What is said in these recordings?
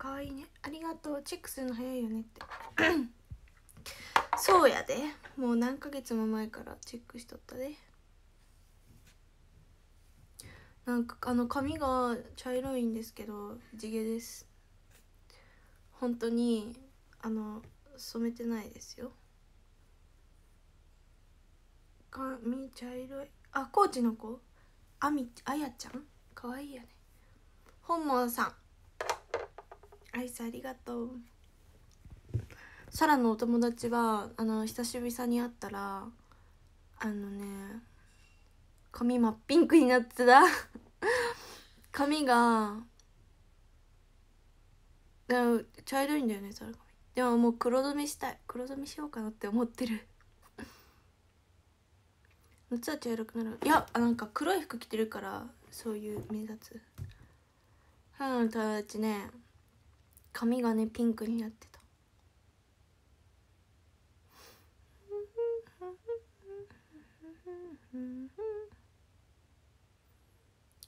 かわいいねありがとうチェックするの早いよねって そうやでもう何ヶ月も前からチェックしとったでなんかあの髪が茶色いんですけど地毛です本当にあの染めてないですよ髪茶色いあコーチの子あみあやちゃんかわいいよね本望さんアイスありがとうサラのお友達はあの久しぶりさに会ったらあのね髪真っピンクになってた 髪が茶色いんだよねサラ髪でももう黒染めしたい黒染めしようかなって思ってる 夏は茶色くなるいやなんか黒い服着てるからそういう目立つサラの友達ね髪がねピンクになってた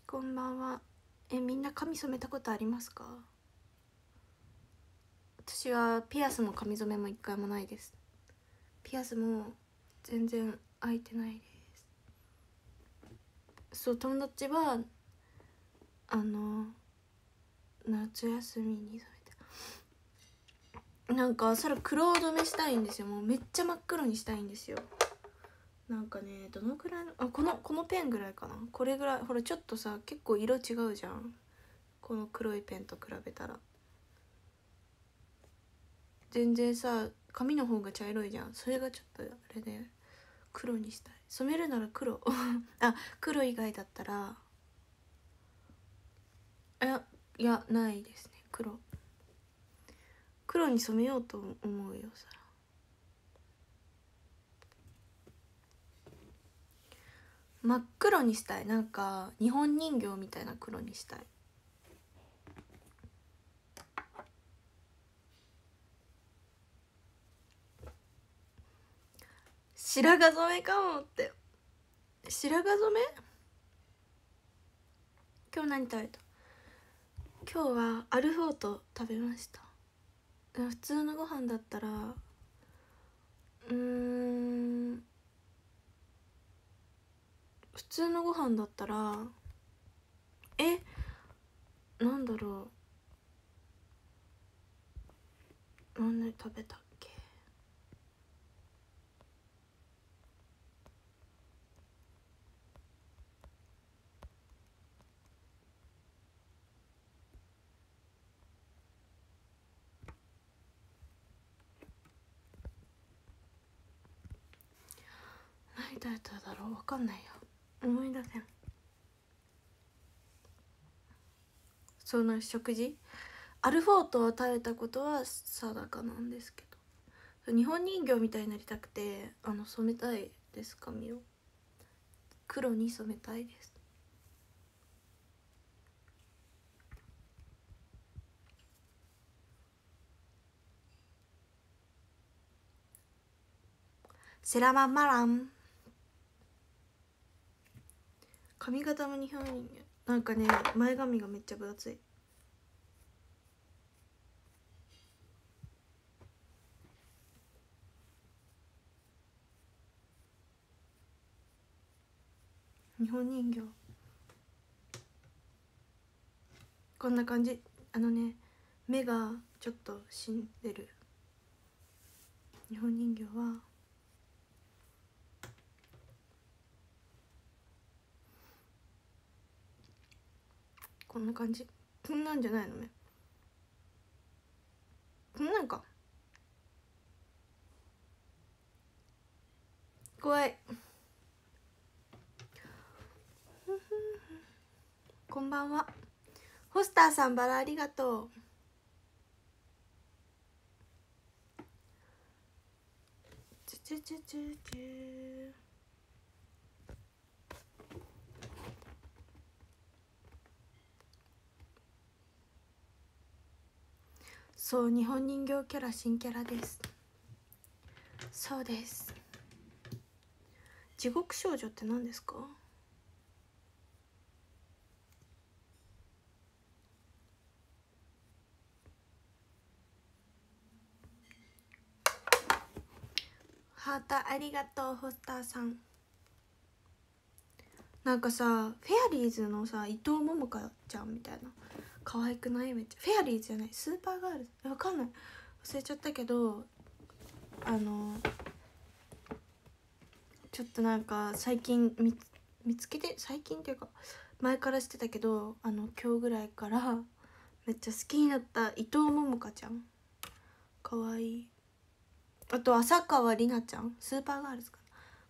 こんばんはえみんな髪染めたことありますか私はピアスも髪染めも一回もないですピアスも全然開いてないですそう友達はあの夏休みに染なんかそれ黒染めしたいんですよもうめっちゃ真っ黒にしたいんですよなんかねどのくらいのあこのこのペンぐらいかなこれぐらいほらちょっとさ結構色違うじゃんこの黒いペンと比べたら全然さ髪の方が茶色いじゃんそれがちょっとあれで黒にしたい染めるなら黒 あ黒以外だったらいやいやないですね黒黒に染めようと思うよそら真っ黒にしたいなんか日本人形みたいな黒にしたい白髪染めかもって白髪染め今日何食べた今日はアルフォート食べました普通のご飯だったらうん普通のご飯だったらえなんだろう何で食べた誰とだろう分かんないよ思い出せんその食事アルフォートを食べたことは定かなんですけど日本人形みたいになりたくてあの染めたいです髪を黒に染めたいですセラマンマラン髪型も日本人なんかね前髪がめっちゃ分厚い日本人形こんな感じあのね目がちょっと死んでる日本人形はこんな感じこんなんじゃないのねこんなんか怖いこんばんはホスターさんバラありがとうチュチュチュチュそう日本人形キャラ新キャラですそうです地獄少女って何ですかハートありがとうホスターさんなんかさフェアリーズのさ伊藤桃香ちゃんみたいな可愛くないめっちゃフェアリーじゃないスーパーガールズわかんない忘れちゃったけどあのちょっとなんか最近見見つけて最近っていうか前からしてたけどあの今日ぐらいからめっちゃ好きになった伊藤桃香ちゃんかわいいあと浅川里奈ちゃんスーパーガールズか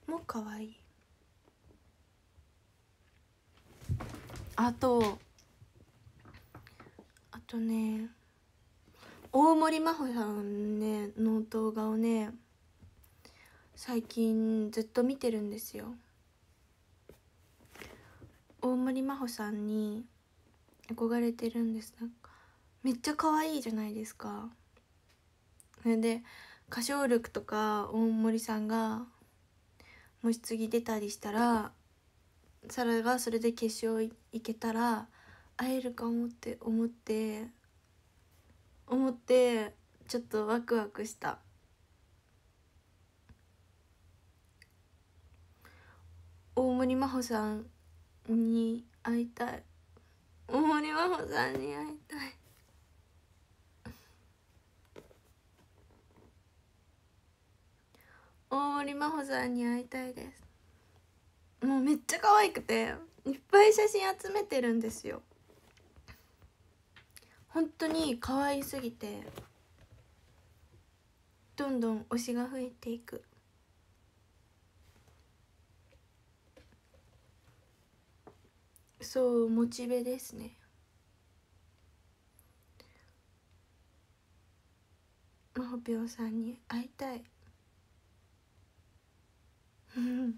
なもかわいいあととね大森真帆さんねの動画をね最近ずっと見てるんですよ大森真帆さんに憧れてるんですなんかめっちゃ可愛いじゃないですかそれで歌唱力とか大森さんがもし次出たりしたらサラがそれで決勝行けたら会えるかもって思って思ってちょっとワクワクした大森真帆さんに会いたい大森真帆さんに会いたい大森真帆さんに会いたいですもうめっちゃ可愛くていっぱい写真集めてるんですよ本当に可愛すぎてどんどん推しが増えていくそうモチベですねまほぴょんさんに会いたいうん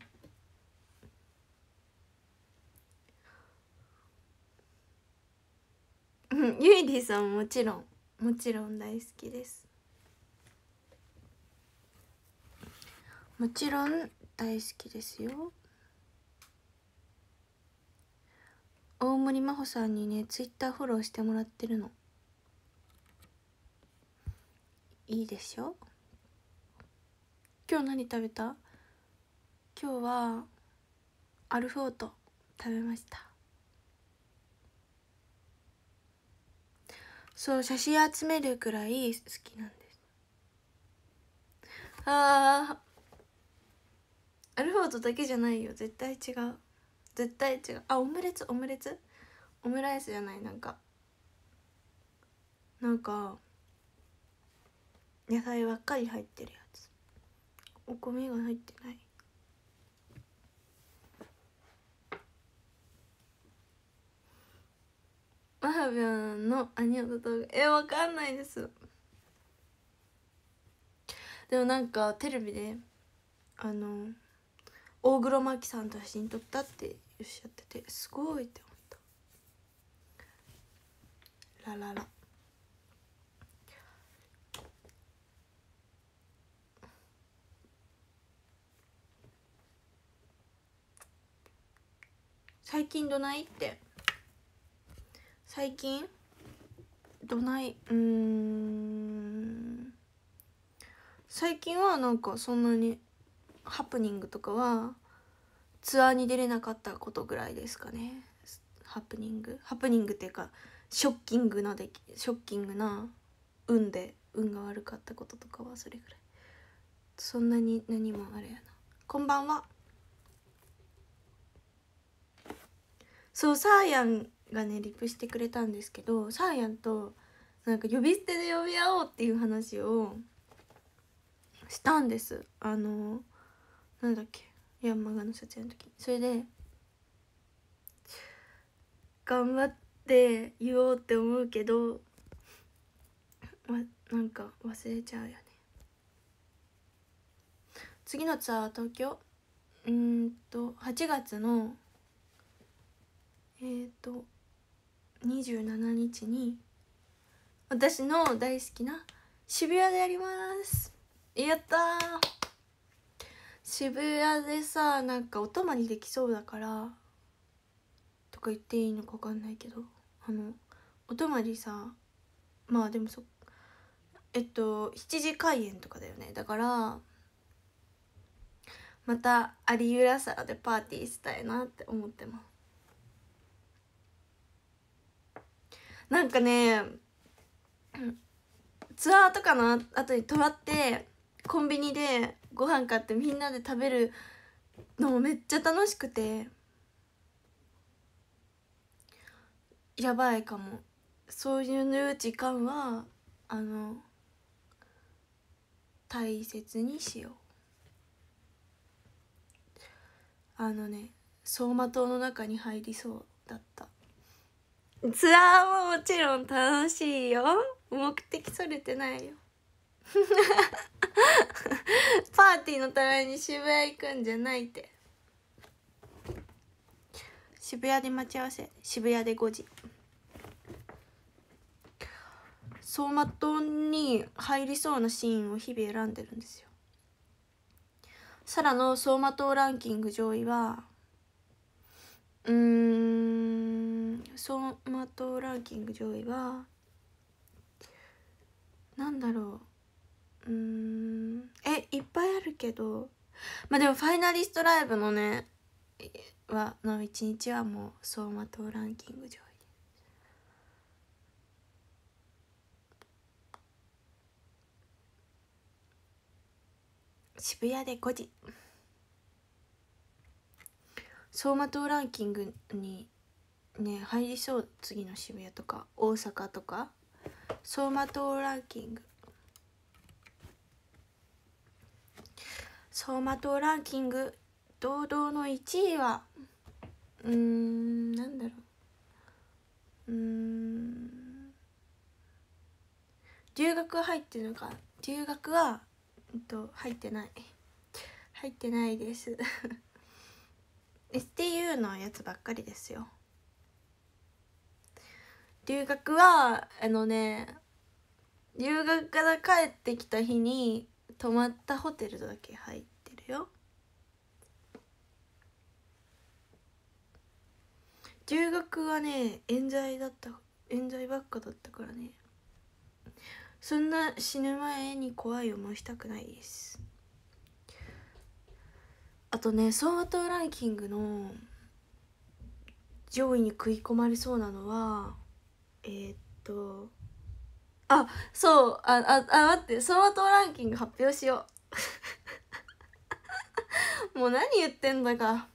うんゆいりさんもちろんもちろん大好きですもちろん大好きですよ大森真帆さんにねツイッターフォローしてもらってるのいいでしょ今日何食べた今日はアルフォート食べましたそう写真集めるくらい好きなんですあアルフォートだけじゃないよ絶対違う絶対違うあオムレツオムレツオムライスじゃないなんかなんか野菜ばっかり入ってるやつお米が入ってないマハビョンの兄弟動画えわかんないですでもなんかテレビであの大黒摩季さんと写真撮ったっておっしゃっててすごいって思ったラララ最近どないって最近どないうん最近はなんかそんなにハプニングとかはツアーに出れなかったことぐらいですかねハプニングハプニングっていうかショッキングなでショッキングな運で運が悪かったこととかはそれぐらいそんなに何もあれやなこんばんはそうサーヤンがねリプしてくれたんですけどサーヤンとなんか呼び捨てで呼び合おうっていう話をしたんですあのなんだっけヤンマガの撮影の時それで頑張って言おうって思うけどわなんか忘れちゃうよね次のツアーは東京うんと8月のえっ、ー、と27日に私の大好きな渋谷でやりますやった渋谷でさなんかお泊まりできそうだからとか言っていいのか分かんないけどあのお泊まりさまあでもそえっと7時開演とかだよねだからまた有浦皿でパーティーしたいなって思ってますなんかねツアーとかの後に泊まってコンビニでご飯買ってみんなで食べるのもめっちゃ楽しくてやばいかもそういう時間はあの大切にしようあのね走馬灯の中に入りそうだったツアーももちろん楽しいよ目的それてないよ パーティーのために渋谷行くんじゃないって渋谷で待ち合わせ渋谷で5時走馬灯に入りそうなシーンを日々選んでるんですよサラの走馬灯ランキング上位はうーん走馬灯ランキング上位はなんだろううんえいっぱいあるけどまあでもファイナリストライブのねはの一日はもう走馬灯ランキング上位渋谷で5時。走馬灯ランキングにね入りそう次の渋谷とか大阪とか走馬灯ランキング走馬灯ランキング堂々の1位はうーんなんだろううん留学入ってるのか留学は、えっと、入ってない入ってないです STU のやつばっかりですよ留学はあのね留学から帰ってきた日に泊まったホテルだけ入ってるよ留学はね冤罪だった冤罪ばっかだったからねそんな死ぬ前に怖い思いしたくないですあとね総統ランキングの上位に食い込まれそうなのはえー、っとあそうあああ待って総統ランキング発表しよう もう何言ってんだか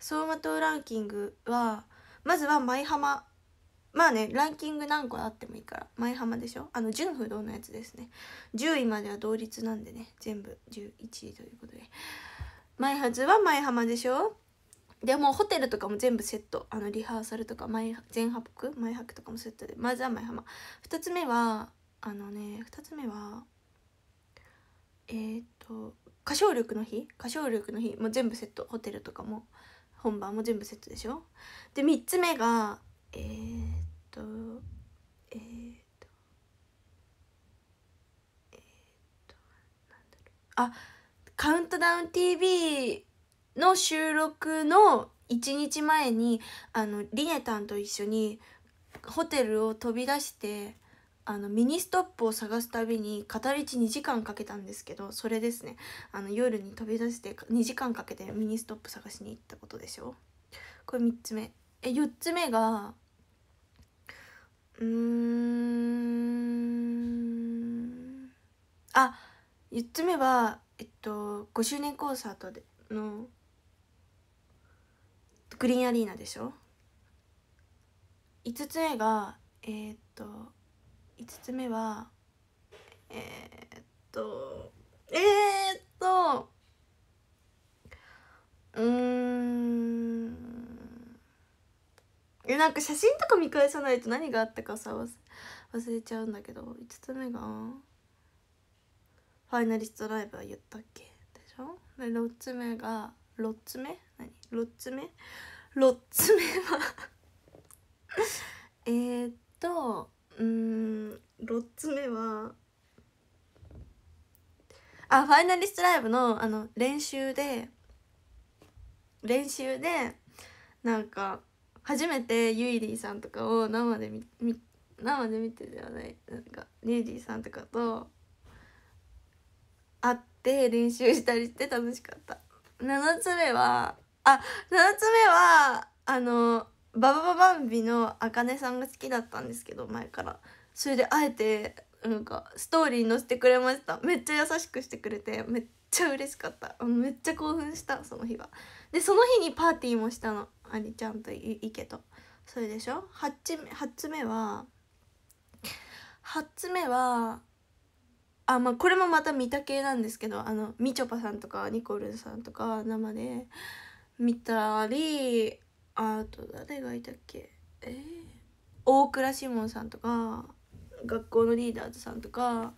総統ランキングはまずは舞浜まあねランキング何個あってもいいから舞浜でしょあの純不動のやつですね10位までは同率なんでね全部11位ということで。マイハズは舞浜でしょでもホテルとかも全部セットあのリハーサルとか前前泊前泊とかもセットでまずは前浜2つ目はあのね2つ目はえっ、と歌唱力の日歌唱力の日も全部セットホテルとかも本番も全部セットでしょで3つ目がえっ、とえっ、とえっ、となんだろうあカウントダウン TV の収録の1日前にあのリネタンと一緒にホテルを飛び出してあのミニストップを探すたびに片道2時間かけたんですけどそれですねあの夜に飛び出して2時間かけてミニストップ探しに行ったことでしょこれ3つ目え4つ目がうんあ4つ目はと5周年コンサートでのグリーンアリーナでしょ5つ目がえー、っと5つ目はえー、っとえー、っとうんえなんか写真とか見返さないと何があったかさ忘れちゃうんだけど5つ目が。ファイナリストライブは言ったっけでしょで6つ目が6つ目何6つ目6つ目は えっとうん6つ目はあファイナリストライブのあの練習で練習でなんか初めてゆいりーさんとかを生で見生で見てではないなんかリュージさんとかとあって練習したりして楽しかった7つ目はあ7つ目はあのババババンビのあかねさんが好きだったんですけど前からそれであえてなんかストーリー載せてくれましためっちゃ優しくしてくれてめっちゃ嬉しかっためっちゃ興奮したその日はでその日にパーティーもしたのアにちゃんといけとそれでしょ8つ目 ,8 つ目は8つ目はあまあこれもまた見た系なんですけどあのみちょぱさんとかニコルさんとか生で見たりあと誰がいたっけえー、大倉志門さんとか学校のリーダーズさんとか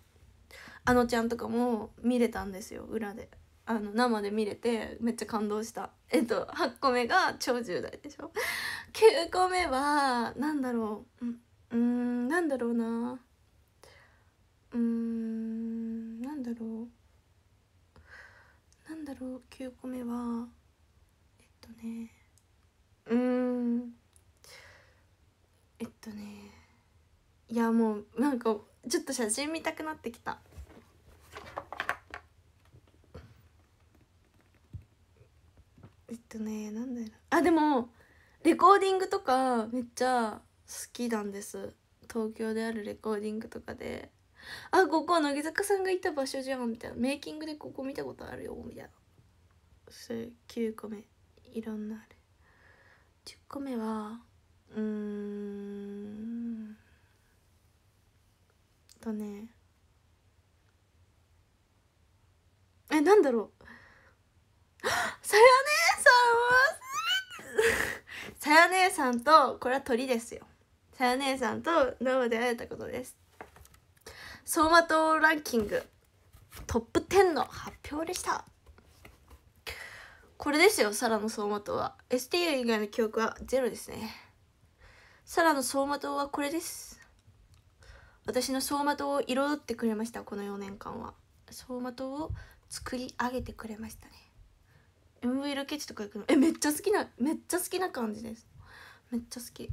あのちゃんとかも見れたんですよ裏で。あの生で見れてめっちゃ感動したえっと8個目が超10代でしょ9個目は何だろううんなんだろうなうーんなんだろうなんだろう9個目はえっとねうーんえっとねいやもうなんかちょっと写真見たくなってきた。えっとねなんだろうあでもレコーディングとかめっちゃ好きなんです東京であるレコーディングとかであここ乃木坂さんがいた場所じゃんみたいなメイキングでここ見たことあるよみたいなそれ9個目いろんなあれ10個目はうんとねえなんだろう さや姉さんはて さや姉さんとこれは鳥ですよさや姉さんと生で会えたことです走馬灯ランキングトップ10の発表でしたこれですよサラの走馬灯は STU 以外の記憶はゼロですねサラの走馬灯はこれです私の走馬灯を彩ってくれましたこの4年間は走馬灯を作り上げてくれましたね MV ロケ地とか行くのえめっちゃ好きなめっちゃ好きな感じですめっちゃ好き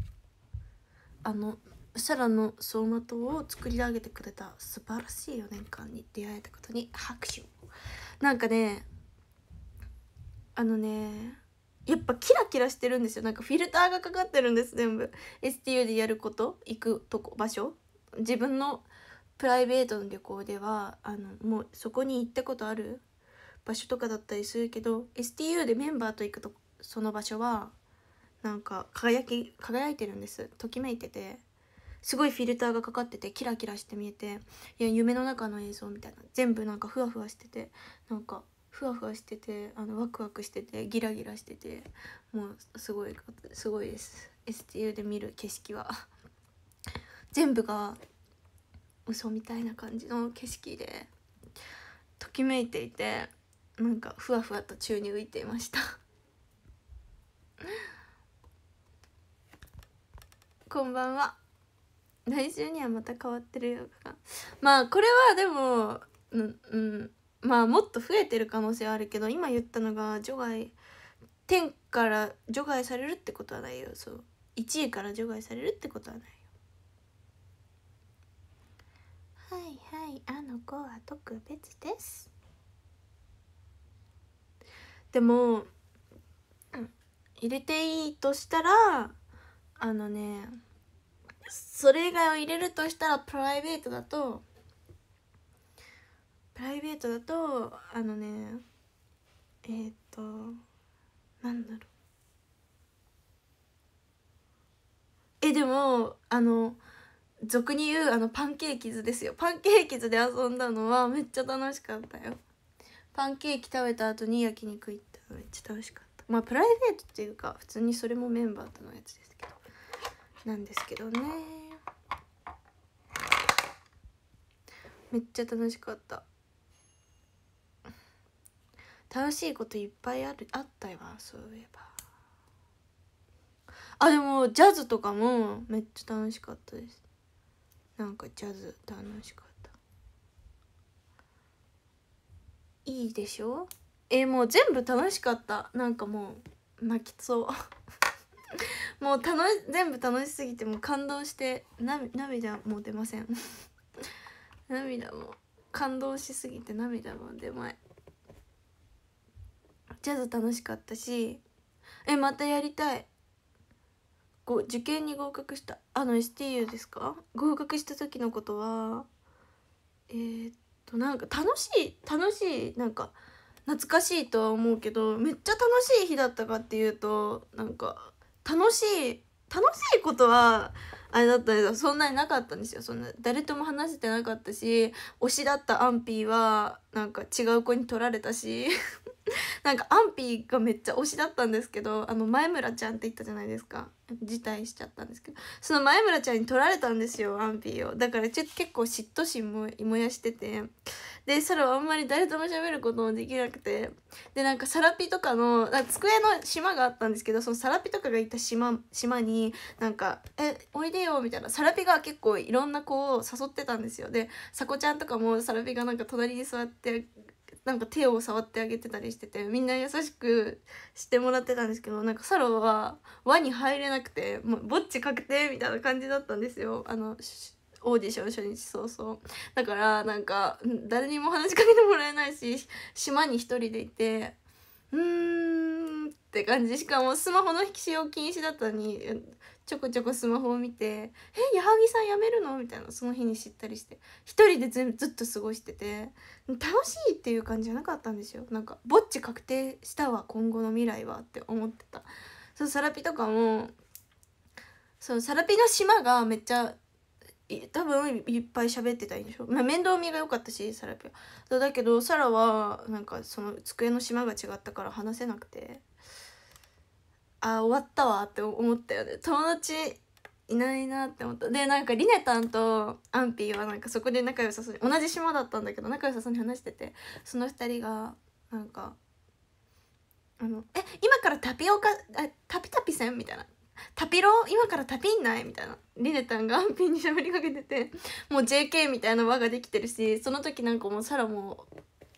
あのサラの走馬灯を作り上げてくれた素晴らしい4年間に出会えたことに拍手なんかねあのねやっぱキラキラしてるんですよなんかフィルターがかかってるんです全部 STU でやること行くとこ場所自分のプライベートの旅行ではあのもうそこに行ったことある場所とかだったりするけど STU でメンバーと行くとその場所はなんか輝き輝いてるんですときめいててすごいフィルターがかかっててキラキラして見えていや夢の中の映像みたいな全部なんかふわふわしててなんかふわふわしててあのワクワクしててギラギラしててもうすごいすごいです STU で見る景色は 全部が嘘みたいな感じの景色でときめいていてなんかふわふわと宙に浮いていました こんばんは来週にはまた変わってるよまあこれはでもうんうんまあもっと増えてる可能性はあるけど今言ったのが除外天から除外されるってことはないよそう1位から除外されるってことはないよはいはいあの子は特別ですでも入れていいとしたらあのねそれ以外を入れるとしたらプライベートだとプライベートだとあのねえっ、ー、となんだろうえでもあの俗に言うあのパンケーキ図ですよパンケーキ図で遊んだのはめっちゃ楽しかったよパンケーキ食べた後に焼肉行ったのめっちゃ楽しかったまあプライベートっていうか普通にそれもメンバーとのやつですけどなんですけどねめっちゃ楽しかった楽しいこといっぱいあるあったよそういえばあでもジャズとかもめっちゃ楽しかったですなんかジャズ楽しかったいいでしょえもう全部楽しかったなんかもう泣きそう もう楽全部楽しすぎても感動してな涙も出ません涙も感動しすぎて涙も出前ジャズ楽しかったしえまたやりたいご受験に合格したあの STU ですか合格した時のことはえー、っとなんか楽しい楽しいなんか懐かしいとは思うけどめっちゃ楽しい日だったかっていうとなんか楽しい楽しいことはあれだったんですそんなになかったんですよそんな誰とも話せてなかったし推しだったアンピーはなんか違う子に取られたし なんかアンピーがめっちゃ推しだったんですけどあの前村ちゃんって言ったじゃないですか辞退しちゃったんですけどその前村ちゃんに取られたんですよンピーをだからちょっと結構嫉妬心も燃やしててでソロはあんまり誰とも喋ることもできなくてでなんかサラピとかの机の島があったんですけどそのサラピとかがいた島島になんか「えおいでよ」みたいなサラピが結構いろんな子を誘ってたんですよでさこちゃんとかもサラピがなんか隣に座ってなんか手を触ってあげてたりしててみんな優しくしてもらってたんですけどなんかサロは輪に入れなくてもうぼっち確定みたいな感じだったんですよあのオーディション初日早々だからなんか誰にも話しかけてもらえないし島に一人でいてうーんって感じしかもスマホの引使用禁止だったのにちょこちょこスマホを見て「え矢作さん辞めるの?」みたいなその日に知ったりして一人でずずっと過ごしてて楽しいっていう感じじゃなかったんですよなんか「ぼっち確定したわ今後の未来は」って思ってたそうサラピとかもそうサラピの島がめっちゃ多分いっぱい喋ってたんでしょ、まあ、面倒見が良かったしサラピはだけどサラはなんかその机の島が違ったから話せなくてあ終わったわって思ったよね友達いないなって思ったでなんかリネたんとアンピーはなんかそこで仲良さそうに同じ島だったんだけど仲良さそうに話しててその2人がなんか「あのえ今からタピオカタピタピせん?」みたいな「タピロー今からタピんない?」みたいなリネたんがアンピーに喋りかけててもう JK みたいな輪ができてるしその時なんかもうサラも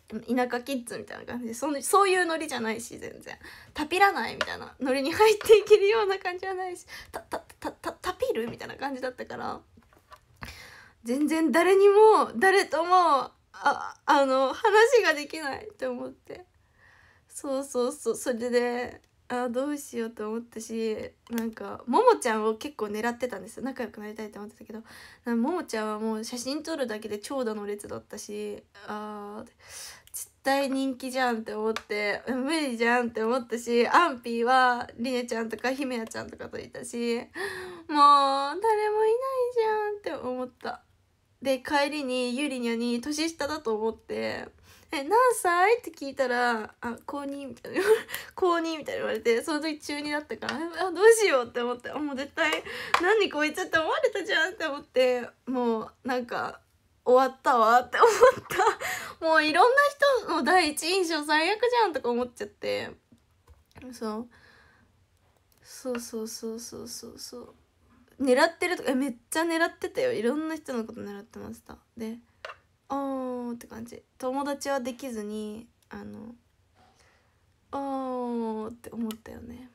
田舎キッズみたいな感じでそのそういうノリじゃないし全然タピらないみたいなノリに入っていけるような感じじゃないしたたたたタピるみたいな感じだったから全然誰にも誰ともああの話ができないって思ってそうそうそうそれであどうしようと思ったしなんかももちゃんを結構狙ってたんですよ仲良くなりたいと思ってたけどももちゃんはもう写真撮るだけで長蛇の列だったしあ絶対人気じゃんって思って無理じゃんって思ったしアンピーはりねちゃんとかひめやちゃんとかといたしもう誰もいないじゃんって思った。で帰りにゆりにゃに年下だと思ってえ何歳って聞いたら「あ公認」みたいな「公認」みたいに言われてその時中2だったからあどうしようって思ってもう絶対何こいつって思われたじゃんって思ってもうなんか終わったわって思った もういろんな人の第一印象最悪じゃんとか思っちゃってそうそうそうそうそうそうそう狙ってるとかめっちゃ狙ってたよいろんな人のこと狙ってましたでおーって感じ友達はできずにあのおーって思ったよね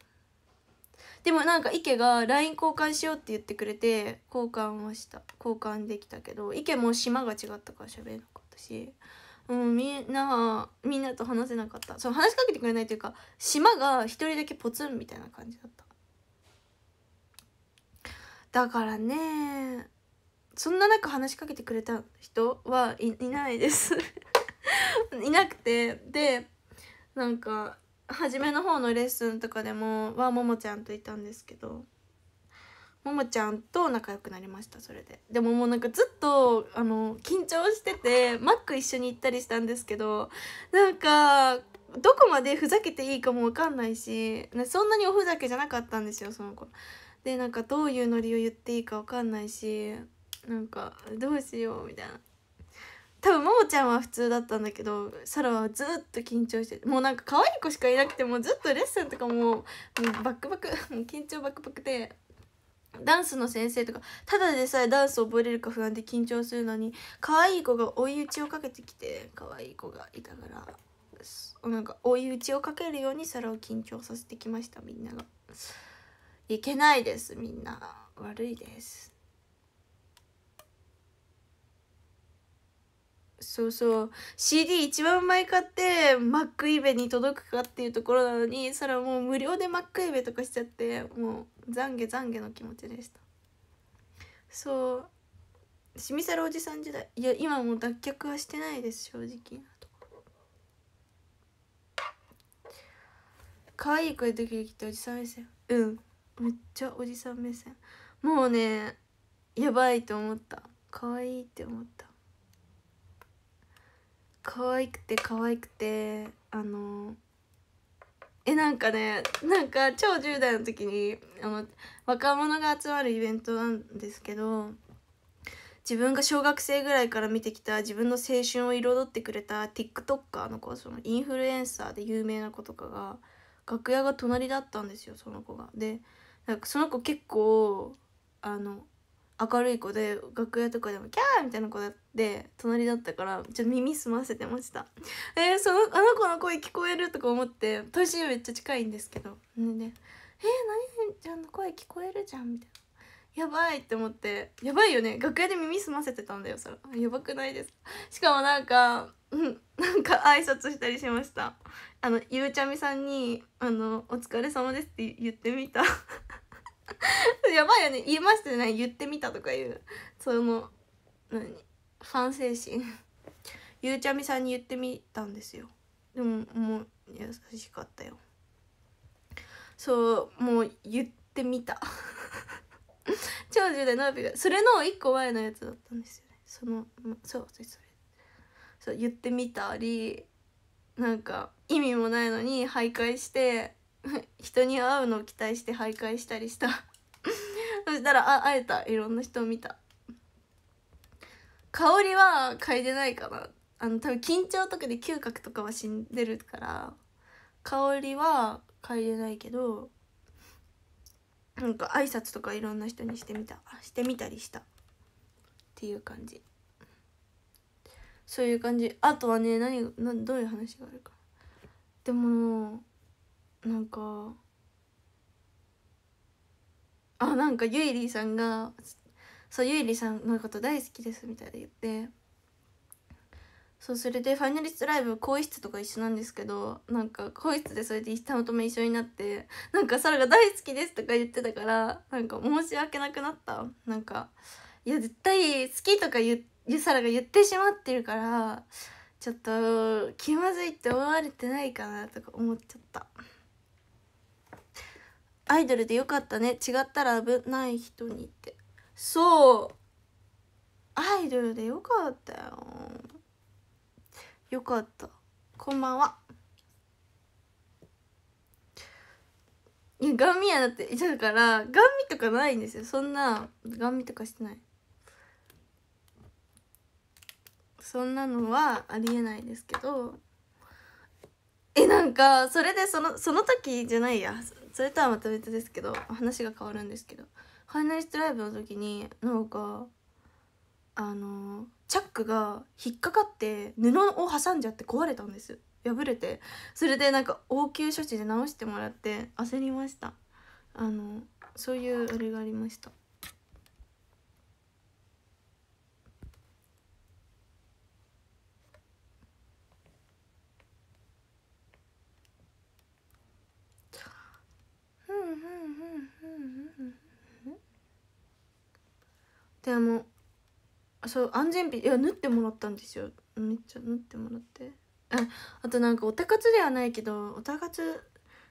でもなんか池が LINE 交換しようって言ってくれて交換はした交換できたけど池も島が違ったから喋れなかったしうん、みんなみんなと話せなかったそう話しかけてくれないというか島が一人だけポツンみたいな感じだっただからねそんな中話しかけてくれた人はいないです いなくてでなんか初めの方のレッスンとかでもはももちゃんといたんですけどももちゃんと仲良くなりましたそれででももうなんかずっとあの緊張しててマック一緒に行ったりしたんですけどなんかどこまでふざけていいかも分かんないしそんなにおふざけじゃなかったんですよその子でなんかどういうノリを言っていいか分かんないしなんかどうしようみたいな多分ももちゃんは普通だったんだけどサラはずっと緊張してもうなんか可愛い子しかいなくてもずっとレッスンとかもうバックバック緊張バックバックでダンスの先生とかただでさえダンス覚えれるか不安で緊張するのに可愛い子が追い打ちをかけてきて可愛い子がいたからなんか追い打ちをかけるようにサラを緊張させてきましたみんなが。いけないですみんな悪いですそうそう CD 一番前買ってマックイベに届くかっていうところなのにそれはもう無料でマックイベとかしちゃってもう懺悔懺悔の気持ちでしたそうしみさるおじさん時代いや今もう脱却はしてないです正直なとこ可愛い声ドキドキっておじさん目線うんめっちゃおじさん目線もうねやばいと思った可愛いって思った可愛くて可愛くてあのえなんかねなんか超10代の時にあの若者が集まるイベントなんですけど自分が小学生ぐらいから見てきた自分の青春を彩ってくれた TikToker の子そのインフルエンサーで有名な子とかが楽屋が隣だったんですよその子が。でなんかその子結構あの明るい子で楽屋とかでも「キャー!」みたいな子で隣だったからちょっと耳澄ませてましたえー、そのあの子の声聞こえるとか思って年めっちゃ近いんですけどで「えー、何ちゃんの声聞こえるじゃん」みたいな。やばいって思ってやばいよね楽屋で耳澄ませてたんだよそれやばくないですしかもなんかうんなんか挨拶したりしましたあのゆうちゃみさんにあの「お疲れ様です」って言ってみた やばいよね言いましたね言ってみたとかいうその何反省心 ゆうちゃみさんに言ってみたんですよでももう優しかったよそうもう言ってみた 長寿でナのびがそれの1個前のやつだったんですよねそのそうそれそう言ってみたりなんか意味もないのに徘徊して 人に会うのを期待して徘徊したりした そしたらあ会えたいろんな人を見た香りは嗅いでないかなあの多分緊張とかで嗅覚とかは死んでるから香りは嗅いでないけどなんか挨拶とかいろんな人にしてみたしてみたりしたっていう感じそういう感じあとはね何どういう話があるかでもなんかあなんかゆいりーさんがそうゆいりさんのこと大好きですみたいで言ってそうそれでファイナリストライブ更衣室とか一緒なんですけどなんか更衣室でそれで一まとめ一緒になってなんか「サラが大好きです」とか言ってたからなんか申し訳なくなったなんかいや絶対好きとか言サラが言ってしまってるからちょっと気まずいって思われてないかなとか思っちゃった。アイドルでよかったね違ったら危ない人にってそうアイドルでよかったよよかったこんばんはいやガンミやだってだからガンミとかないんですよそんなガンミとかしてないそんなのはありえないですけどえなんかそれでそのその時じゃないやそれとはまた別ですけど話が変わるんですけどファイナリストライブの時になんかあのチャックが引っかかって布を挟んじゃって壊れたんです破れてそれでなんか応急処置で直してもらって焦りましたあのそういうあれがありましたでもそう安全ピいや縫ってもらったんですよめっちゃ縫ってもらってああとなんかたかつではないけどたかつ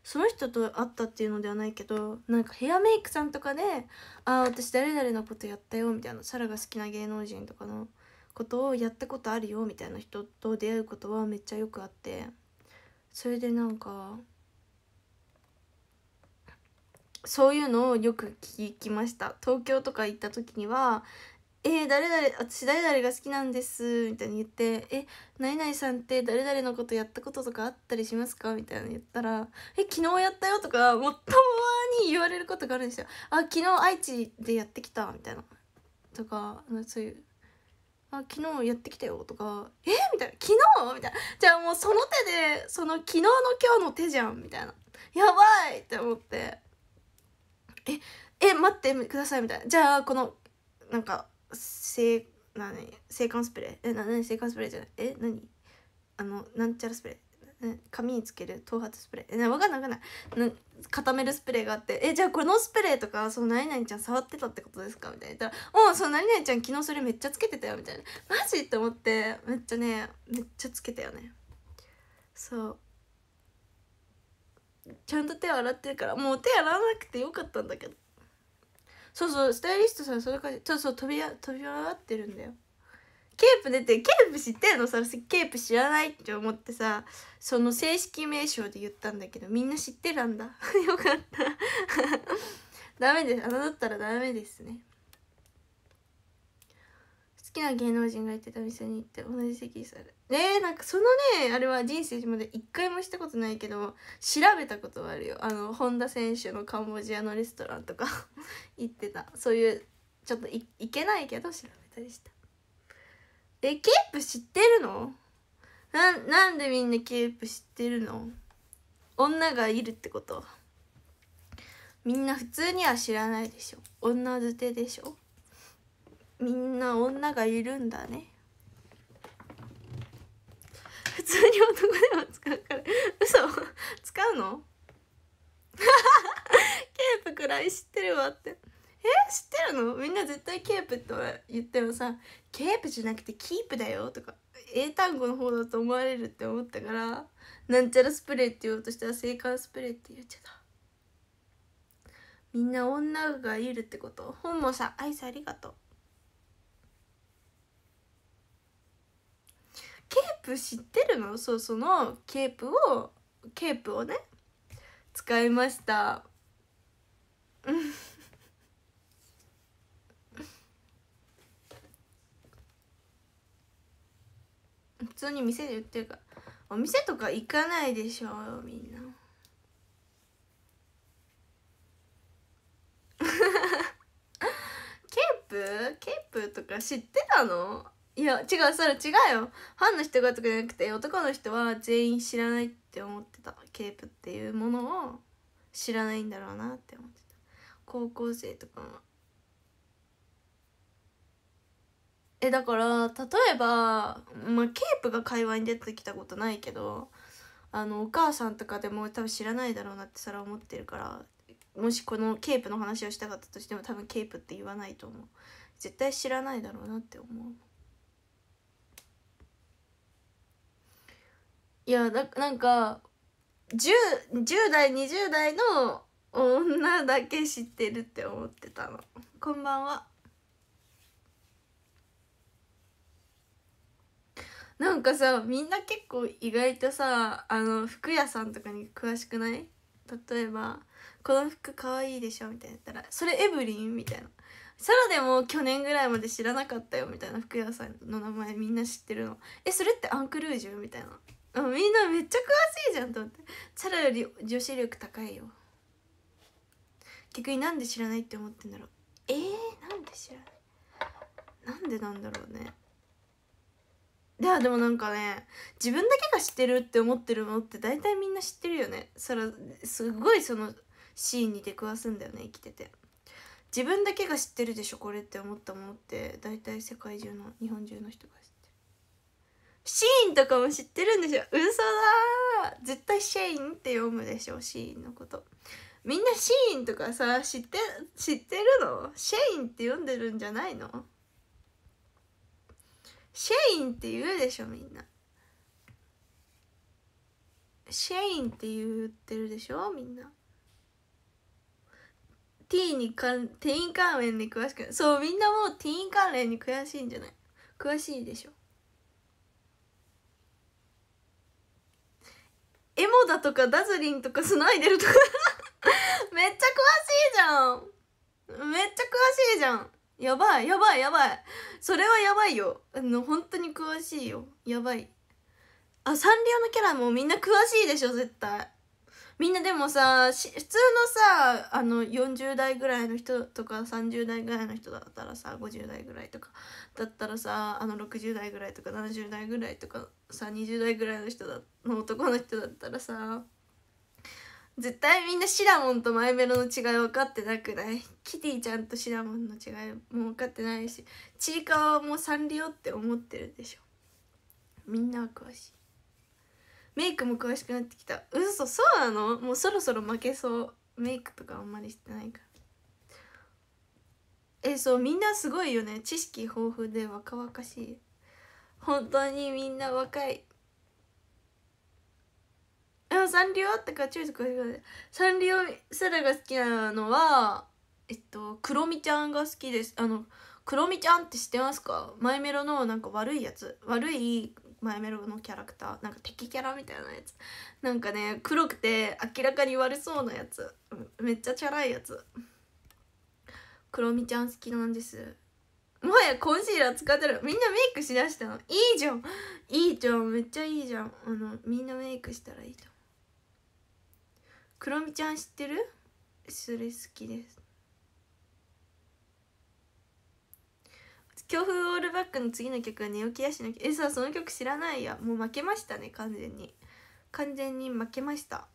その人と会ったっていうのではないけどなんかヘアメイクさんとかで「ああ私誰々のことやったよ」みたいなサラが好きな芸能人とかのことをやったことあるよみたいな人と出会うことはめっちゃよくあってそれでなんかそういうのをよく聞きました東京とか行った時には「えー、誰々私誰々が好きなんです」みたいに言って「え何々さんって誰々のことやったこととかあったりしますか?」みたいな言ったら「え昨日やったよ」とかもうたまに言われることがあるんですよ。あ昨日愛知でやってきたみたいなとかそういうあ昨日やってきたよとかえみたいな昨日みたいなじゃあもうその手でその昨日の今日の手じゃんみたいなやばいって思ってええ待ってくださいみたいなじゃあこのなんか性なに性感スプレーえな何性感スプレーじゃないえ何あのなんちゃらスプレー髪につける頭髪スプレーえ分かんない分かんない固めるスプレーがあって「えじゃあこのスプレーとかその何々ちゃん触ってたってことですか?」みたいな言ったら「おうその何々ちゃん昨日それめっちゃつけてたよ」みたいな「マジ?」と思ってめっちゃねめっちゃつけたよねそうちゃんと手洗ってるからもう手洗わなくてよかったんだけどそうそうスタイリストさんそれからそうそう飛び飛び回ってるんだよケープ出てケープ知ってんのさケープ知らないって思ってさその正式名称で言ったんだけどみんな知ってるんだ よかった ダメです侮ったらダメですねきな芸能人が行ってた店に行って同じ席に座るねなんかそのねあれは人生まで一回もしたことないけど調べたことはあるよあの本田選手のカンボジアのレストランとか 行ってたそういうちょっと行けないけど調べたりしたえケープ知ってるのななんでみんなケープ知ってるの女がいるってことみんな普通には知らないでしょ女づてでしょみんな女がいるんだね普通に男でも使うから嘘使うのケープくらい知ってるわってえ知ってるのみんな絶対ケープって言ってもさケープじゃなくてキープだよとか英単語の方だと思われるって思ったからなんちゃらスプレーって言おうとしたら性感スプレーって言っちゃったみんな女がいるってこと本もさアイスありがとうケープ知ってるのそうそのケープをケープをね使いました普通に店で売ってるからお店とか行かないでしょみんなケープケープとか知ってたのいや違うそれ違うよファンの人がとかじゃなくて男の人は全員知らないって思ってたケープっていうものを知らないんだろうなって思ってた高校生とかもえだから例えばまあケープが会話に出てきたことないけどあのお母さんとかでも多分知らないだろうなってそれは思ってるからもしこのケープの話をしたかったとしても多分ケープって言わないと思う絶対知らないだろうなって思ういやなんか 10, 10代20代の女だけ知ってるって思ってたのこんばんはなんかさみんな結構意外とさあの服屋さんとかに詳しくない例えば「この服かわいいでしょ」みたいな言ったら「それエブリン?」みたいなサラでも去年ぐらいまで知らなかったよみたいな服屋さんの名前みんな知ってるの「えそれってアンクルージュ?」みたいなみんなめっちゃ詳しいじゃんと思ってャラより女子力高いよ逆になんで知らないって思ってんだろうえー、なんで知らないなんでなんだろうねいやでもなんかね自分だけが知ってるって思ってるものって大体みんな知ってるよねそれすごいそのシーンに出くわすんだよね生きてて自分だけが知ってるでしょこれって思ったものって大体世界中の日本中の人が知ってるシーンとかも知ってるんでしょ嘘だ絶対シェインって読むでしょシーンのことみんなシーンとかさ知って知ってるのシェインって読んでるんじゃないのシェインって言うでしょみんなシェインって言ってるでしょみんな T にかティーン関連に詳しくそうみんなもうティーン関連に詳しいんじゃない詳しいでしょエモだとかダズリンとかスナイデルとか めっちゃ詳しいじゃんめっちゃ詳しいじゃんやばいやばいやばいそれはやばいよあの本当に詳しいよやばいあサンリオのキャラもみんな詳しいでしょ絶対みんなでもさ普通のさあの40代ぐらいの人とか30代ぐらいの人だったらさ50代ぐらいとかだったらさあの60代ぐらいとか70代ぐらいとかさ20代ぐらいの人だの男の人だったらさ絶対みんなシナモンとマイメロの違い分かってなくないキティちゃんとシナモンの違いも分かってないしちいかわもサンリオって思ってるでしょみんなは詳しいメイクも詳しくなってきた嘘そうなのもうそろそろ負けそうメイクとかあんまりしてないからえそうみんなすごいよね知識豊富で若々しい本当にみんな若いでサンリオったかチューズ詳しくないサンリオセラが好きなのはえっとクロミちゃんが好きですあのクロミちゃんって知ってますかマイメロのなんか悪いやつ悪いマイメロのキャラクターなんか敵キャラみたいなやつなんかね黒くて明らかに悪そうなやつめっちゃチャラいやつロみちゃん好きなんですもはやコンシーラー使ってるみんなメイクしだしたのいいじゃんいいじゃんめっちゃいいじゃんあのみんなメイクしたらいいじゃんミみちゃん知ってるそれ好きです強風オールバックの次の曲は寝起きやしのえさその曲知らないやもう負けましたね完全に完全に負けました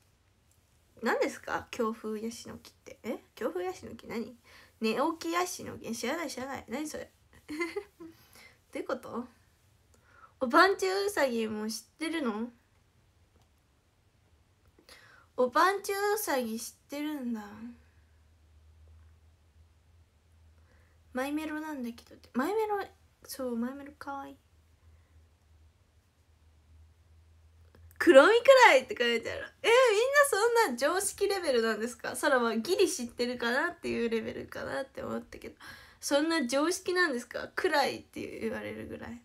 何ですか強風ヤシの木ってえ強風ヤシの木何寝起きヤシの木知らない知らない何それ どういうことおばんちゅうさぎも知ってるのおばんちゅうさぎ知ってるんだマイメロなんだけどマイメロそうマイメロかわいい黒みくらいって書いてあるえー、みんなそんな常識レベルなんですかさらはギリ知ってるかなっていうレベルかなって思ったけどそんな常識なんですかくらいって言われるぐらい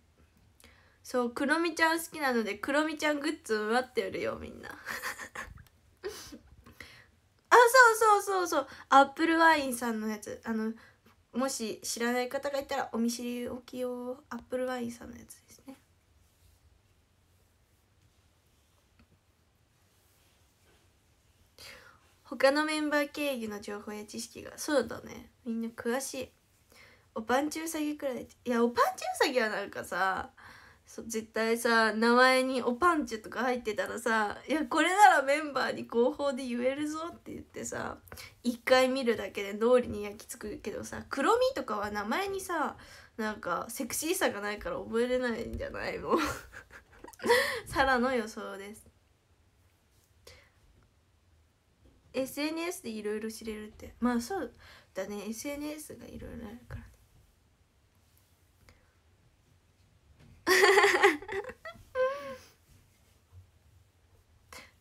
そうクロミちゃん好きなのでクロミちゃんグッズを待ってるよみんな あそうそうそうそうアップルワインさんのやつあのもし知らない方がいたらお見知りおきをアップルワインさんのやつですね他のメンバー経由の情報や知識がそうだねみんな詳しいおぱんちゅうさぎくらいいやおぱんちゅうさぎはなんかさそ絶対さ名前に「おパンチ」とか入ってたらさ「いやこれならメンバーに合法で言えるぞ」って言ってさ一回見るだけで道りに焼き付くけどさ黒みとかは名前にさなんかセクシーさがないから覚えれないんじゃないのサラの予想です SNS でいろいろ知れるってまあそうだね SNS がいろいろあるからね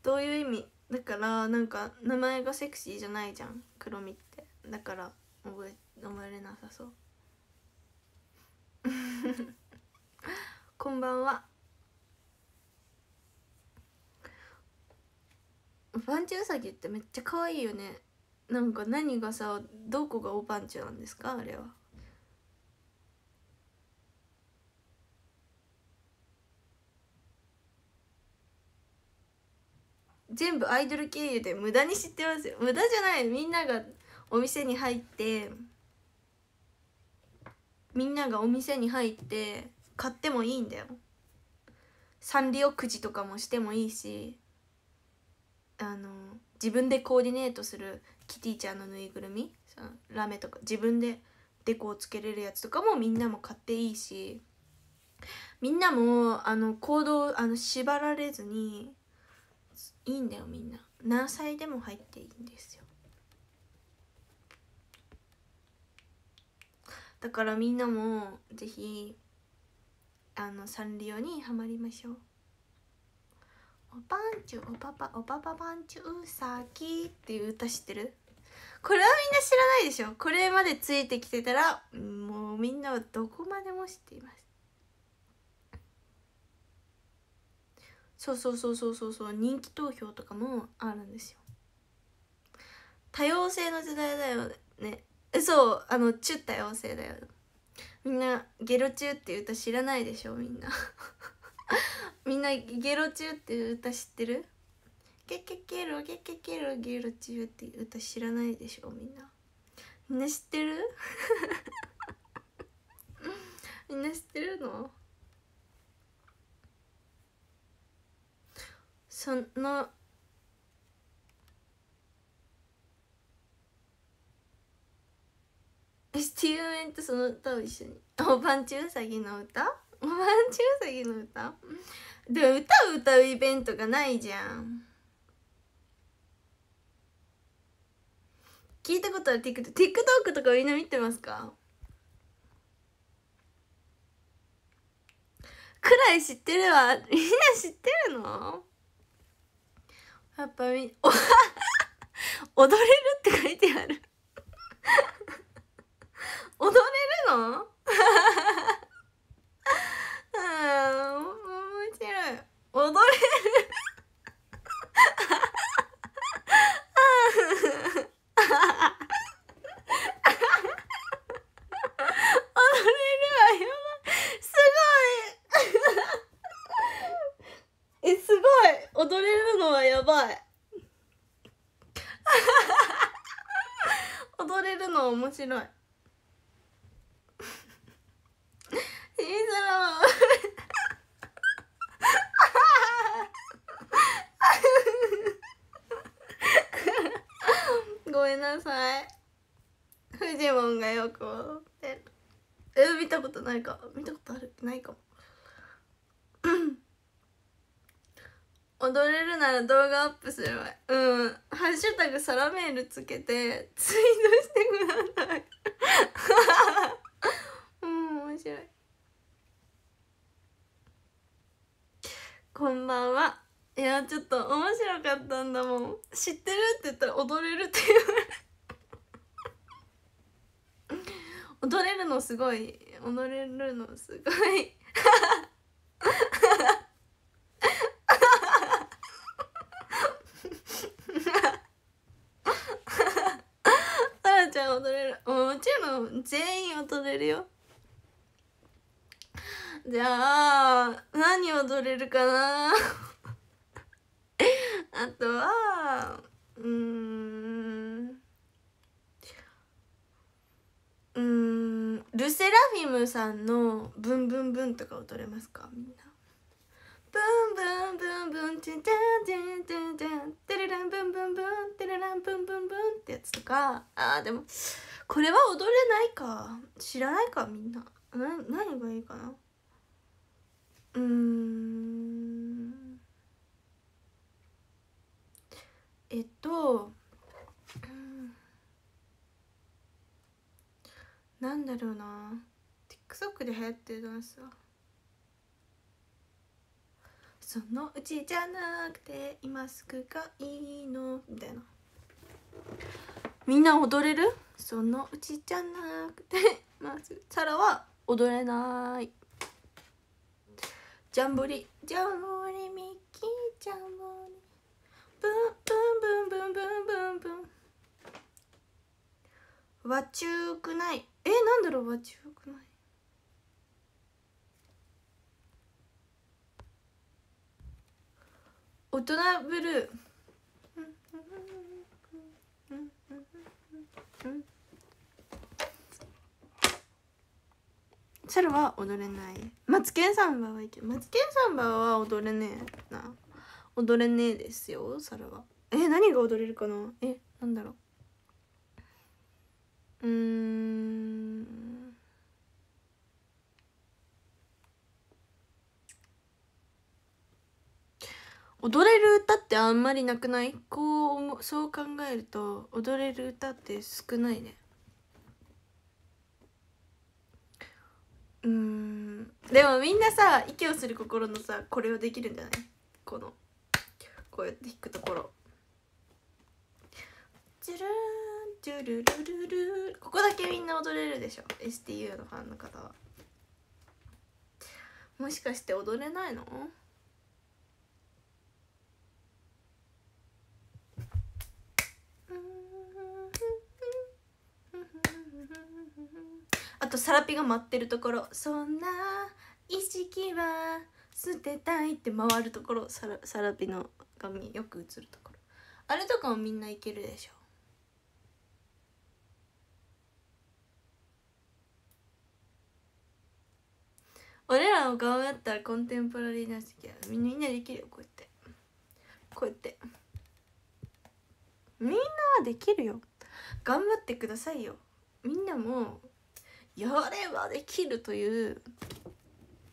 どういう意味だからなんか名前がセクシーじゃないじゃん黒ミってだから覚え覚えれなさそう こんばんはパンチウサギってめっちゃ可愛いよねなんか何がさどこがおパンチなんですかあれは全部アイドル経由で無駄に知ってますよ無駄じゃないみんながお店に入ってみんながお店に入って買ってもいいんだよサンリオくじとかもしてもいいしあの自分でコーディネートするキティちゃんのぬいぐるみラメとか自分でデコをつけれるやつとかもみんなも買っていいしみんなもあの行動あの縛られずにいいんだよみんな何歳でも入っていいんですよだからみんなもぜひあのサンリオにはまりましょう「おパンチュおパパおパパパンチュウサき」っていう歌知ってるこれはみんな知らないでしょこれまでついてきてたらもうみんなはどこまでも知っていますそうそうそうそうそうそう人気投票とかもあるんですよ多様性の時代だよねそうあの中多様性だよみんなゲロ中っていう歌知らないでしょみんな みんなゲロ中っていう歌知ってるゲケケロゲケケロゲロ中っていう歌知らないでしょみんなみんな知ってる みんな知ってるのそのスティーブメンとその歌を一緒におばんちゅうさぎの歌おばんちゅうさぎの歌でも歌を歌うイベントがないじゃん聞いたことある TikTok, TikTok とかみんな見てますかくらい知ってるわみんな知ってるのやっぱみ 踊れるって書いてあるつけてルセラフィムさんの「ブンブンブン」とか踊れますかみんなブンブンブンブンチンチンチンチンチンテレランブンブンブンテレランブンブンブンってやつとかあーでもこれは踊れないか知らないかみんなな何がいいかなうーんえっとなんだろうな TikTok で流行ってるダンスはそのうちじゃなくて今すぐがいいのみたいなみんな踊れるそのうちじゃなくて まずサラは踊れないジャンボリジャンボリミッキージャンボリブンブンブンブンブンブンブンわちゅうくないえなんだろうは中くない大人ブルー猿は踊れないマツケンサンバはいけマツケンサンバは踊れねえな踊れねえですよ猿はえ何が踊れるかなえなんだろううん踊れる歌ってあんまりなくないこうそう考えると踊れる歌って少ないねうんでもみんなさ息をする心のさこれをできるんじゃないこのこうやって弾くところ。ジュルーントゥルルルルここだけみんな踊れるでしょ STU のファンの方はもしかして踊れないのあとサラピが待ってるところそんな意識は捨てたいって回るところサラサラピの髪よく映るところあれとかもみんないけるでしょ俺らの顔だったらコンテンポラリーなしけどみんなできるよこうやってこうやってみんなはできるよ頑張ってくださいよみんなもやればできるという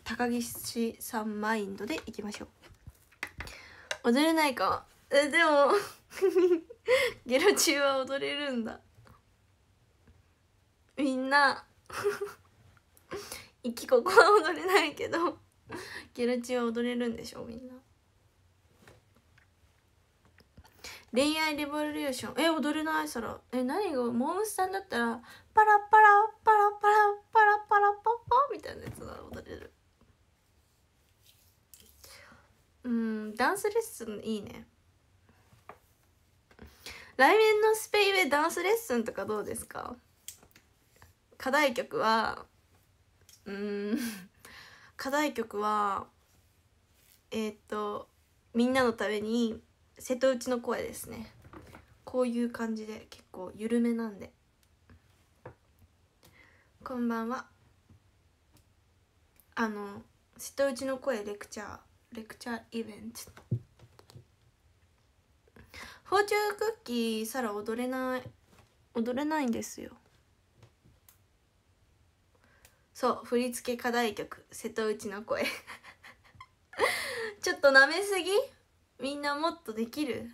高岸さんマインドでいきましょう踊れないかえでも ゲロ中は踊れるんだみんなきここは踊れないけどゲルチは踊れるんでしょみんな恋愛レボリューションえ踊れないそらえ何がモームスさんだったらパラパラパラパラパラパラパパみたいなやつが踊れるうんダンスレッスンいいね来年のスペインでダンスレッスンとかどうですか課題曲はうん課題曲はえっ、と「みんなのために瀬戸内の声」ですねこういう感じで結構緩めなんでこんばんはあの瀬戸内の声レクチャーレクチャーイベントフォーチュークッキーサラ踊れない踊れないんですよそう振り付け課題曲「瀬戸内の声」ちょっとなめすぎみんなもっとできる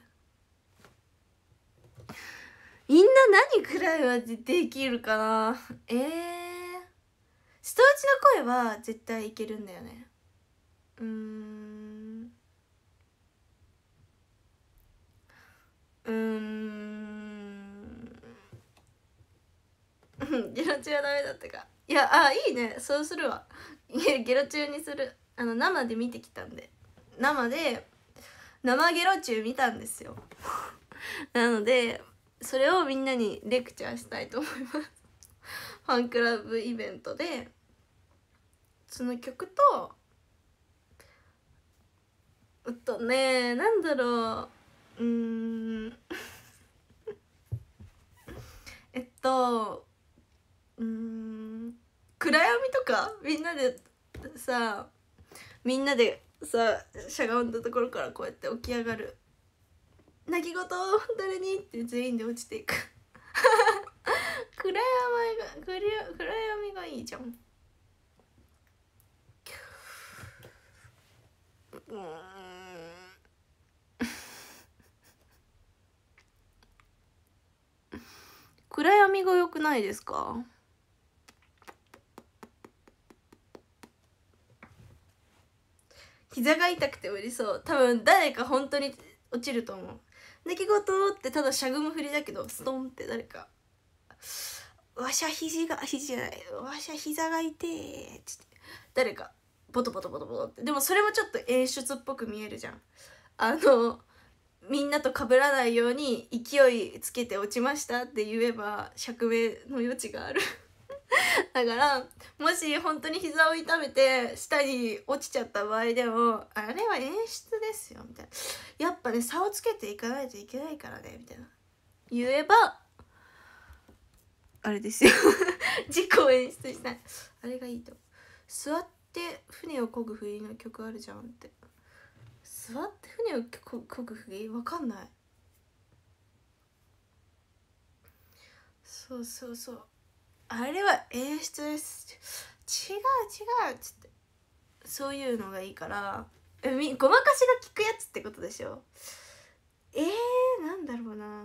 みんな何くらいはできるかなえー、瀬戸内の声は絶対いけるんだよねうんうんジロチはダメだったかいやあいいねそうするわゲロ中にするあの生で見てきたんで生で生ゲロ中見たんですよ なのでそれをみんなにレクチャーしたいと思います ファンクラブイベントでその曲とうっとねなんだろううん えっとうん暗闇とかみんなでさみんなでさしゃがんだところからこうやって起き上がる泣き言誰にって全員で落ちていく 暗闇が暗闇がいいじゃんうん 暗闇が良くないですか膝が痛くて無理そう多分誰か本当に落ちると思う泣き言ってただしゃぐむ振りだけどストンって誰か「わしゃ肘が肘じゃないわしゃ膝が痛え」っつって誰かボトボトボトボトってでもそれもちょっと演出っぽく見えるじゃんあのみんなと被らないように勢いつけて落ちましたって言えば釈明の余地がある だからもし本当に膝を痛めて下に落ちちゃった場合でもあれは演出ですよみたいなやっぱね差をつけていかないといけないからねみたいな言えばあれですよ事故を演出したいあれがいいと座って船を漕ぐふりの曲あるじゃんって座って船を漕ぐふりわかんないそうそうそうあれは演出です違う違うっつってそういうのがいいからみごまかしが効くやつってことでしょえー、なんだろうな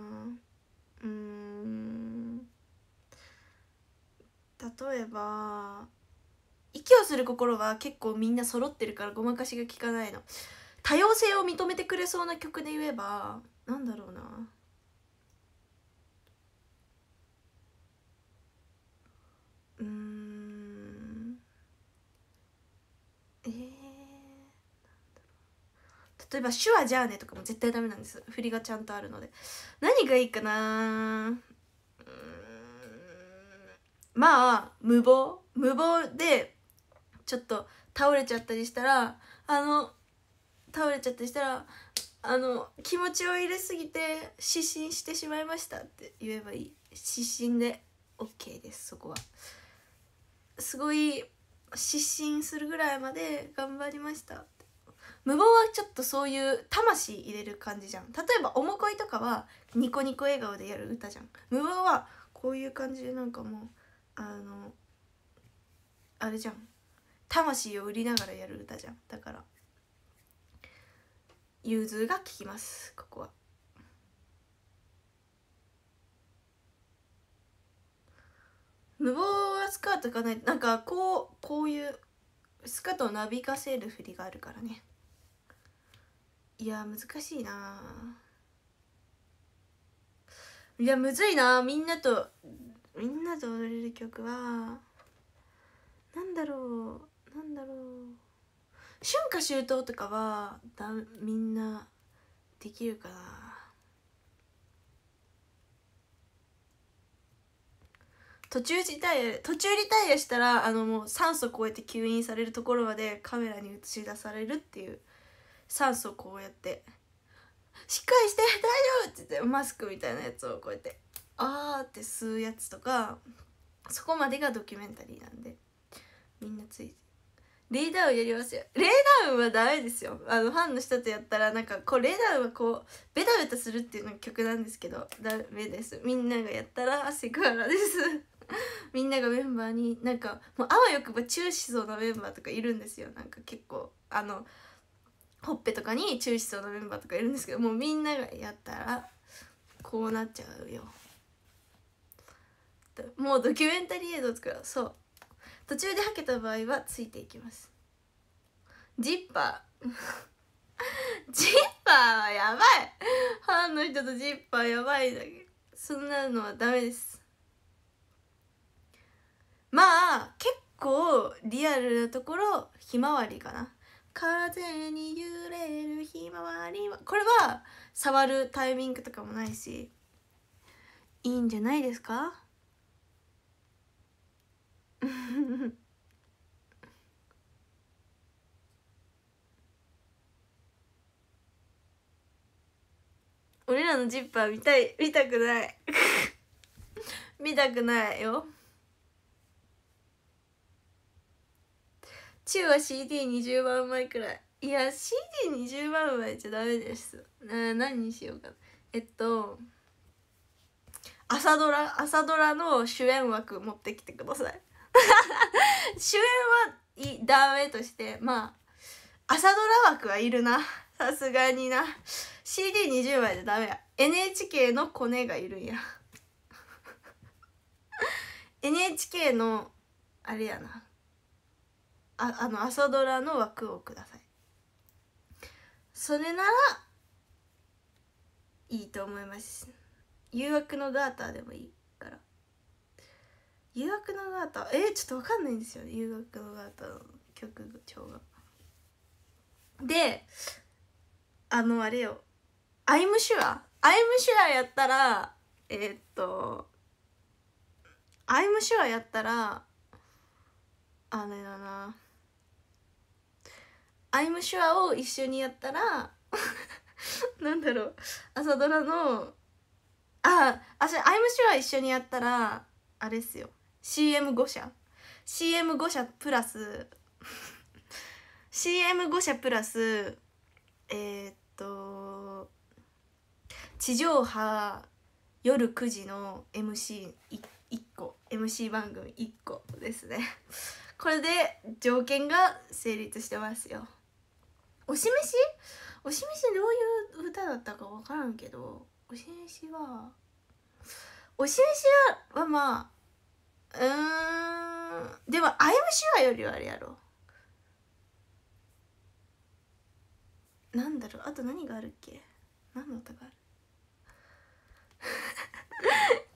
うん例えば息をする心は結構みんな揃ってるからごまかしが効かないの多様性を認めてくれそうな曲で言えばなんだろうな例えば「手話じゃあね」とかも絶対ダメなんです振りがちゃんとあるので何がいいかなまあ無謀無謀でちょっと倒れちゃったりしたらあの倒れちゃったりしたらあの気持ちを入れすぎて失神してしまいましたって言えばいい失神で OK ですそこはすごい失神するぐらいまで頑張りました無謀はちょっとそういう魂入れる感じじゃん例えば「おもこい」とかはニコニコ笑顔でやる歌じゃん無謀はこういう感じでなんかもうあのあれじゃん魂を売りながらやる歌じゃんだから融通が効きますここは。無謀はスカートかないなんかこうこういうスカートをなびかせる振りがあるからね。いや難しいないやむずいなみんなとみんなと踊れる曲はなんだろうなんだろう春夏秋冬とかはだみんなできるかな途中リタイア途中リタイアしたらあのもう酸素超えて吸引されるところまでカメラに映し出されるっていう酸素こうやって「しっかりして大丈夫!」って言ってマスクみたいなやつをこうやって「あー」って吸うやつとかそこまでがドキュメンタリーなんでみんなついてレイダウンやりますよレイダウンはダメですよあのファンの人とやったらなんかこうレイダウンはこうベタベタするっていうのが曲なんですけどダメですみんながやったらセクハラです みんながメンバーになんかもうあわよくばチューしそうなメンバーとかいるんですよなんか結構あのほっぺとかに中ュしそうなメンバーとかいるんですけどもうみんながやったらこうなっちゃうよもうドキュメンタリー映像作ろうそう途中ではけた場合はついていきますジッパー ジッパーはやばいファンの人とジッパーやばいだけそんなのはダメですまあ結構リアルなところひまわりかな風に揺れるひまわりはこれは触るタイミングとかもないしいいんじゃないですか 俺らのジッパー見たい見たくない 見たくないよチーは CD20 万枚くらいいや CD20 万枚じゃダメですな何にしようかえっと朝ドラ朝ドラの主演枠持ってきてください 主演はいダメとしてまあ朝ドラ枠はいるなさすがにな CD20 枚じゃダメや NHK のコネがいるんや NHK のあれやなああの朝ドラの枠をくださいそれならいいと思います誘惑のガーターでもいいから誘惑のガーターえー、ちょっと分かんないんですよ誘惑のガーターの曲調がであのあれよ「アイムシュア」「アイムシュア」やったらえー、っと「アイムシュア」やったらあれだなアイムシュアを一緒にやったら なんだろう朝ドラのあ私アイムシュア一緒にやったらあれっすよ CM5 社 CM5 社プラス CM5 社プラスえー、っと地上波夜9時の MC1 個 MC 番組1個ですねこれで条件が成立してますよお示しお示しどういう歌だったか分からんけどお示しはお示しははまあうんでも「あイムシュア」よりはあれやろなんだろうあと何があるっけ何の歌がある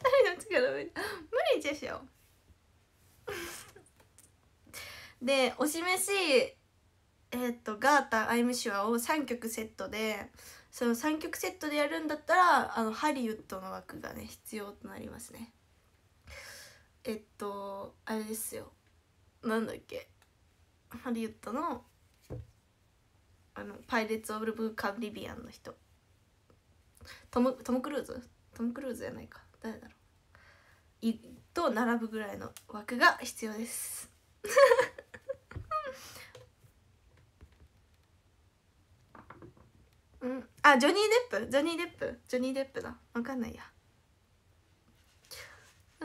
誰の力無理でしょでお示しえー、っとガータアイムシュアを3曲セットでその3曲セットでやるんだったらあのハリウッドの枠がね必要となりますねえっとあれですよなんだっけハリウッドのあのパイレーツ・オブ・ブ・カリビアンの人トムトム・クルーズトム・クルーズじゃないか誰だろういと並ぶぐらいの枠が必要です うんあジョニー・デップジョニー・デップジョニー・デップだ分かんないや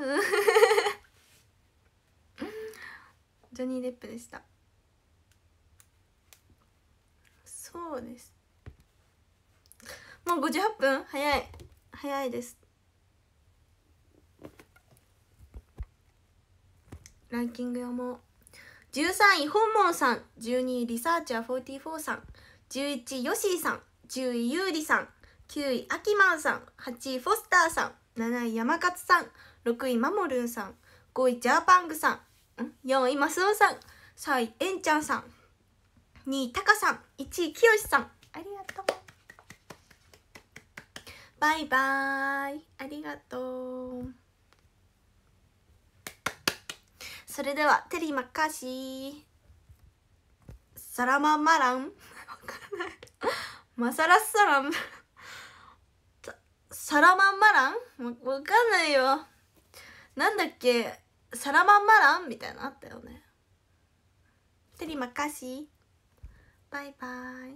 ジョニー・デップでしたそうですもう58分早い早いですランキング読もう13位本門さん12位リサーチャー44さん11位ヨシーさん10位ゆうりさん9位あきまんさん8位フォスターさん7位山勝さん6位マモルンさん5位ジャーパングさんん4位マスオさん3位えんちゃんさん2位タカさん1位きよしさんありがとうバイバイありがとうそれではテリマッカーシーサラマンマラン わからないマサラサラ サラマンマランわかんないよなんだっけサラマンマランみたいなあったよねテリマカシバイバイ